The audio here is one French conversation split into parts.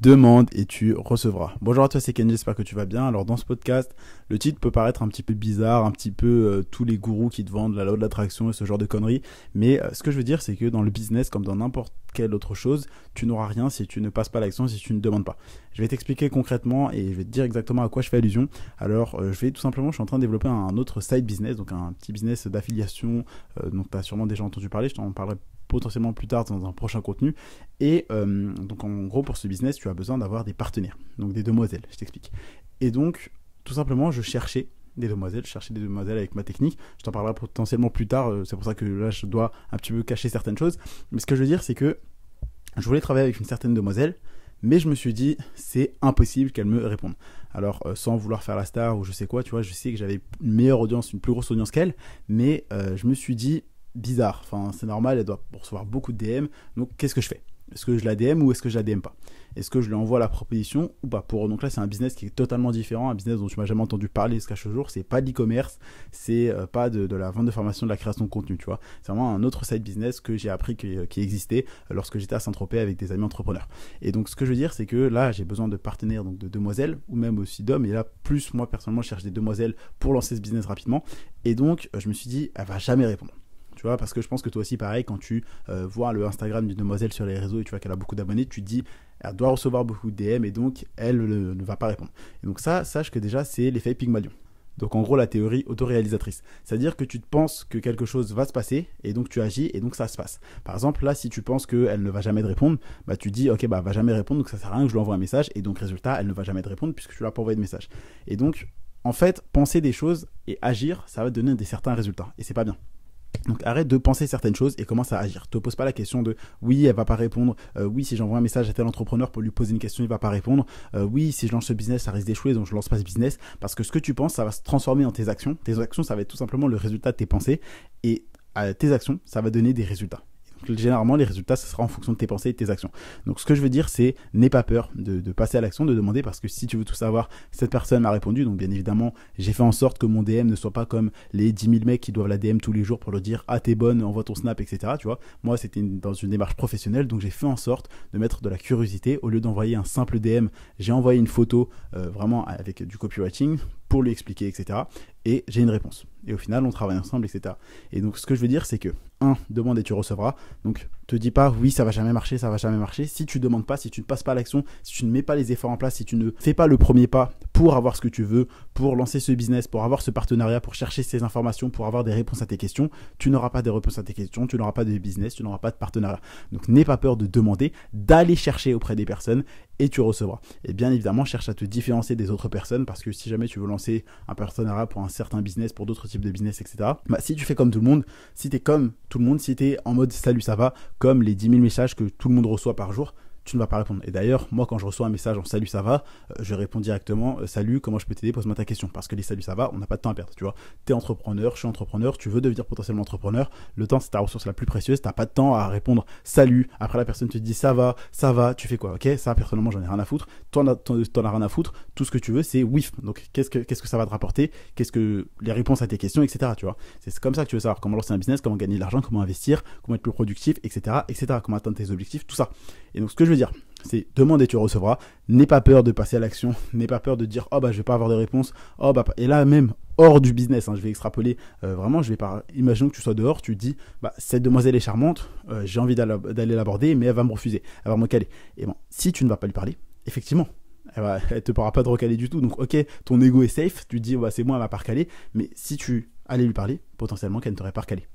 demande et tu recevras. Bonjour à toi, c'est Kenji, j'espère que tu vas bien. Alors dans ce podcast, le titre peut paraître un petit peu bizarre, un petit peu euh, tous les gourous qui te vendent la loi de l'attraction et ce genre de conneries, mais euh, ce que je veux dire c'est que dans le business comme dans n'importe quelle autre chose, tu n'auras rien si tu ne passes pas l'action, si tu ne demandes pas. Je vais t'expliquer concrètement et je vais te dire exactement à quoi je fais allusion. Alors euh, je vais tout simplement, je suis en train de développer un autre side business, donc un petit business d'affiliation, donc tu as sûrement déjà entendu parler, je t'en parlerai potentiellement plus tard dans un prochain contenu. Et euh, donc en gros pour ce business, tu as besoin d'avoir des partenaires, donc des demoiselles, je t'explique. Et donc tout simplement, je cherchais des demoiselles, je cherchais des demoiselles avec ma technique. Je t'en parlerai potentiellement plus tard, euh, c'est pour ça que là je dois un petit peu cacher certaines choses. Mais ce que je veux dire, c'est que je voulais travailler avec une certaine demoiselle, mais je me suis dit, c'est impossible qu'elle me réponde. Alors, euh, sans vouloir faire la star ou je sais quoi, tu vois, je sais que j'avais une meilleure audience, une plus grosse audience qu'elle, mais je me suis dit, bizarre. Enfin, c'est normal, elle doit recevoir beaucoup de DM. Donc, qu'est-ce que je fais Est-ce que je la DM ou est-ce que je la DM pas Est-ce que je lui envoie la proposition ou pas pour Donc là, c'est un business qui est totalement différent, un business dont tu m'as jamais entendu parler jusqu'à ce jour. C'est pas de l'e-commerce, c'est euh, pas de, la vente de formation, de la création de contenu, tu vois. C'est vraiment un autre side business que j'ai appris qui, euh, qui existait euh, lorsque j'étais à Saint-Tropez avec des amis entrepreneurs. Et donc, ce que je veux dire, c'est que là, j'ai besoin de partenaires, donc de demoiselles ou même aussi d'hommes. Et là, plus moi personnellement, je cherche des demoiselles pour lancer ce business rapidement. Et donc, je me suis dit, elle va jamais répondre tu vois, parce que je pense que toi aussi, pareil, quand tu euh, vois le Instagram d'une demoiselle sur les réseaux et tu vois qu'elle a beaucoup d'abonnés, tu te dis, elle doit recevoir beaucoup de DM et donc elle ne, va pas répondre. Et donc ça, sache que déjà, c'est l'effet Pygmalion. Donc en gros la théorie autoréalisatrice. C'est-à-dire que tu te penses que quelque chose va se passer et donc tu agis et donc ça se passe. Par exemple là si tu penses qu'elle ne va jamais te répondre, bah tu dis ok bah elle va jamais répondre donc ça sert à rien que je lui envoie un message et donc résultat elle ne va jamais te répondre puisque tu l'as pas envoyé de message. Et donc en fait penser des choses et agir ça va donner des certains résultats et c'est pas bien. Donc arrête de penser certaines choses et commence à agir. Te pose pas la question de oui, elle va pas répondre. Euh, oui, si j'envoie un message à tel entrepreneur pour lui poser une question, il va pas répondre. Euh, oui, si je lance ce business, ça risque d'échouer, donc je lance pas ce business. Parce que ce que tu penses, ça va se transformer en tes actions. Tes actions, ça va être tout simplement le résultat de tes pensées. Et à tes actions, ça va donner des résultats généralement, les résultats, ce sera en fonction de tes pensées et de tes actions. Donc, ce que je veux dire, c'est n'aie pas peur de, passer à l'action, de demander, parce que si tu veux tout savoir, cette personne m'a répondu. Donc, bien évidemment, j'ai fait en sorte que mon DM ne soit pas comme les 10 000 mecs qui doivent la DM tous les jours pour leur dire Ah, t'es bonne, envoie ton snap, etc. Tu vois, moi, c'était dans une démarche professionnelle, donc j'ai fait en sorte de mettre de la curiosité. Au lieu d'envoyer un simple DM, j'ai envoyé une photo euh, vraiment avec du copywriting pour lui expliquer, etc. Et j'ai une réponse. Et au final, on travaille ensemble, etc. Et donc, ce que je veux dire, c'est que 1, demande et tu recevras. Donc te dis pas oui ça va jamais marcher, ça va jamais marcher. Si tu demandes pas, si tu ne passes pas l'action, si tu ne mets pas les efforts en place, si tu ne fais pas le premier pas pour avoir ce que tu veux, pour lancer ce business, pour avoir ce partenariat, pour chercher ces informations, pour avoir des réponses à tes questions, tu n'auras pas des réponses à tes questions, tu n'auras pas de business, tu n'auras pas de partenariat. Donc n'aie pas peur de demander, d'aller chercher auprès des personnes et tu recevras. Et bien évidemment, cherche à te différencier des autres personnes parce que si jamais tu veux lancer un partenariat pour un certain business, pour d'autres types de business, etc., bah, si tu fais comme tout le monde, si tu es comme tout le monde, si tu es en mode salut ça va, comme les 10 000 messages que tout le monde reçoit par jour tu ne vas pas répondre. Et d'ailleurs, moi, quand je reçois un message en salut, ça va, euh, je réponds directement euh, salut, comment je peux t'aider, pose-moi ta question. Parce que les salut, ça va, on n'a pas de temps à perdre, tu vois. T'es entrepreneur, je suis entrepreneur, tu veux devenir potentiellement entrepreneur, le temps, c'est ta ressource la plus précieuse, t'as pas de temps à répondre salut. Après, la personne te dit ça va, ça va, tu fais quoi, ok, ça, personnellement, j'en ai rien à foutre. Toi, t'en as rien à foutre, tout ce que tu veux, c'est whiff. Donc, qu'est-ce que, qu'est-ce que ça va te rapporter, qu'est-ce que les réponses à tes questions, etc., tu vois. C'est comme ça que tu veux savoir comment lancer un business, comment gagner de l'argent, comment investir, comment être plus productif, etc., etc., comment atteindre tes objectifs, tout ça. Et donc, ce que je c'est demande et tu recevras. N'aie pas peur de passer à l'action. N'aie pas peur de dire oh bah je vais pas avoir de réponse. Oh bah et là même hors du business, hein, je vais extrapoler. Euh, vraiment, je vais pas. Imaginons que tu sois dehors, tu dis bah cette demoiselle est charmante, euh, j'ai envie d'aller l'aborder, mais elle va me refuser, elle va me caler. Et bon, si tu ne vas pas lui parler, effectivement. Elle, te pourra pas de recaler du tout. Donc, ok, ton ego est safe. Tu dis, oh, bah, c'est moi, elle va pas recaler. Mais si tu allais lui parler, potentiellement qu'elle ne t'aurait pas recalé.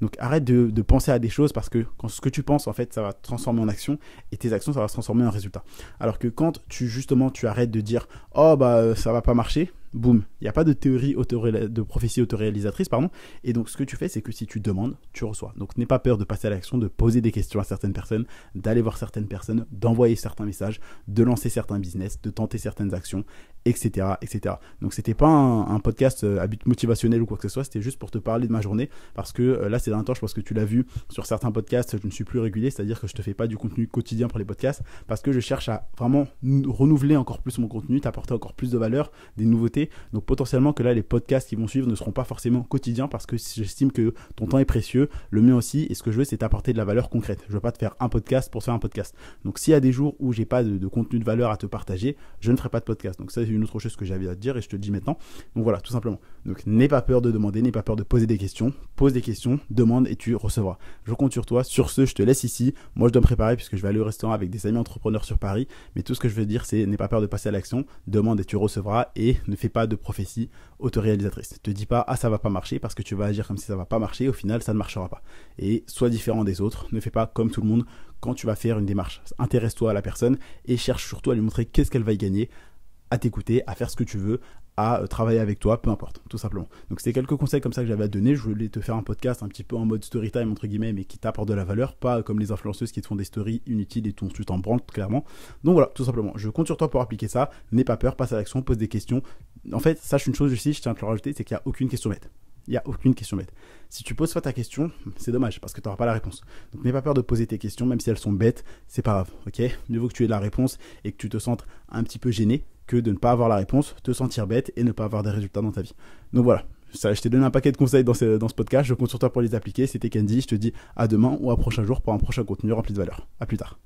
Donc arrête de, penser à des choses parce que ce que tu penses, en fait, ça va te transformer en action et tes actions, ça va se transformer en résultat. Alors que quand tu, justement, tu arrêtes de dire, oh, bah, euh, ça va pas marcher, boum, il n'y a pas de théorie de prophétie autoréalisatrice, pardon. Et donc, ce que tu fais, c'est que si tu demandes, tu reçois. Donc, n'aie pas peur de passer à l'action, de poser des questions à certaines personnes, d'aller voir certaines personnes, d'envoyer certains messages, de lancer certains business, de tenter certaines actions, etc., etc. Donc, c'était pas un, podcast euh, à but motivationnel ou quoi que ce soit. C'était juste pour te parler de ma journée, parce que euh, là, c'est derniers temps, je pense que tu l'as vu sur certains podcasts, je ne suis plus régulier, c'est-à-dire que je te fais pas du contenu quotidien pour les podcasts, parce que je cherche à vraiment renouveler encore plus mon contenu, t'apporter encore plus de valeur, des nouveautés donc potentiellement que là, les podcasts qui vont suivre ne seront pas forcément quotidiens parce que j'estime que ton temps est précieux, le mien aussi. Et ce que je veux, c'est t'apporter de la valeur concrète. Je veux pas te faire un podcast pour faire un podcast. Donc s'il y a des jours où j'ai pas de, contenu de valeur à te partager, je ne ferai pas de podcast. Donc ça, c'est une autre chose que j'avais à te dire et je te le dis maintenant. Donc voilà, tout simplement. Donc n'aie pas peur de demander, n'aie pas peur de poser des questions. Pose des questions, demande et tu recevras. Je compte sur toi. Sur ce, je te laisse ici. Moi, je dois me préparer puisque je vais aller au restaurant avec des amis entrepreneurs sur Paris. Mais tout ce que je veux dire, c'est n'aie pas peur de passer à l'action. Demande et tu recevras et ne fais pas de prophétie autoréalisatrice. Te dis pas ah ça va pas marcher parce que tu vas agir comme si ça va pas marcher, au final ça ne marchera pas. Et sois différent des autres, ne fais pas comme tout le monde quand tu vas faire une démarche. Intéresse-toi à la personne et cherche surtout à lui montrer qu'est-ce qu'elle va y gagner, à t'écouter, à faire ce que tu veux, à euh, travailler avec toi, peu importe, tout simplement. Donc c'est quelques conseils comme ça que j'avais à donner. Je voulais te faire un podcast un petit peu en mode storytime, entre guillemets, mais qui t'apporte de la valeur, pas comme les influenceuses qui te font des stories inutiles et tout, tu en branles clairement. Donc voilà, tout simplement. Je compte sur toi pour appliquer ça. N'aie pas peur, passe à l'action, pose des questions, en fait, sache une chose aussi, je tiens à te le rajouter, c'est qu'il n'y a aucune question bête. Il n'y a aucune question bête. Si tu poses pas ta question, c'est dommage parce que tu n'auras pas la réponse. Donc n'aie pas peur de poser tes questions, même si elles sont bêtes, c'est pas grave, ok Mieux vaut que tu aies la réponse et que tu te sentes un petit peu gêné que de ne pas avoir la réponse, te sentir bête et ne pas avoir des résultats dans ta vie. Donc voilà, ça, je t'ai donné un paquet de conseils dans ce, podcast, je compte sur toi pour les appliquer. C'était Candy, je te dis à demain ou à prochain jour pour un prochain contenu rempli de valeur. À plus tard.